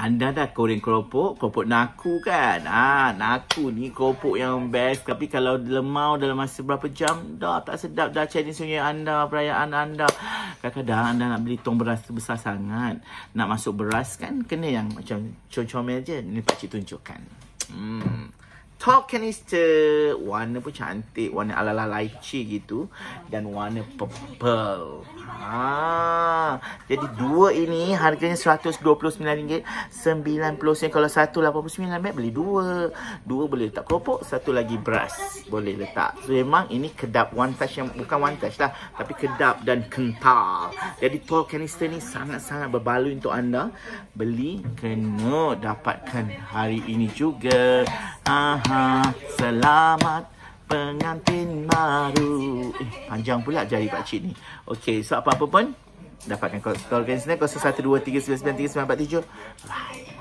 anda dah goreng keropok, keropok naku kan? Ah, ha, naku ni keropok yang best. Tapi kalau lemau dalam masa berapa jam, dah tak sedap dah Chinese sunyi anda, perayaan anda. Kadang-kadang anda nak beli tong beras besar sangat. Nak masuk beras kan, kena yang macam comel je. Ni pakcik tunjukkan. Hmm. Top canister warna pun cantik warna ala-ala lychee gitu dan warna purple. Ha. Jadi dua ini harganya RM129.90 Kalau satu RM89 Mac beli dua Dua boleh letak keropok Satu lagi beras Boleh letak So memang ini kedap One touch yang bukan one touch lah Tapi kedap dan kental Jadi tall canister ni sangat-sangat berbaloi untuk anda Beli kena dapatkan hari ini juga Aha, Selamat pengantin baru Eh panjang pula jari pakcik ni Okay so apa-apa pun dapatkan call, call kat sini 0123993947 bye